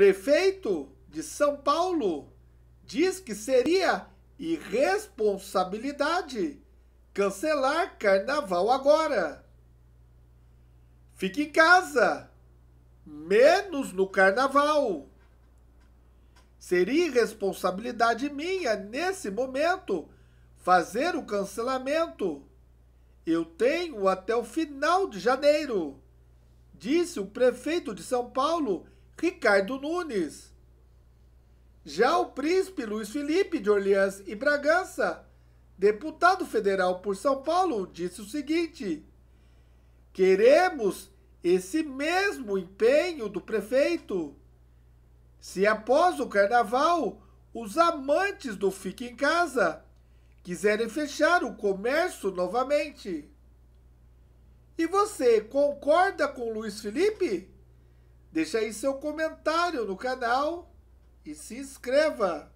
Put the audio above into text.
prefeito de São Paulo diz que seria irresponsabilidade cancelar carnaval agora. Fique em casa, menos no carnaval. Seria irresponsabilidade minha, nesse momento, fazer o cancelamento. Eu tenho até o final de janeiro, disse o prefeito de São Paulo Ricardo Nunes. Já o príncipe Luiz Felipe de Orleans e Bragança, deputado federal por São Paulo, disse o seguinte: Queremos esse mesmo empenho do prefeito. Se após o carnaval os amantes do Fique em Casa quiserem fechar o comércio novamente. E você concorda com Luiz Felipe? Deixe aí seu comentário no canal e se inscreva.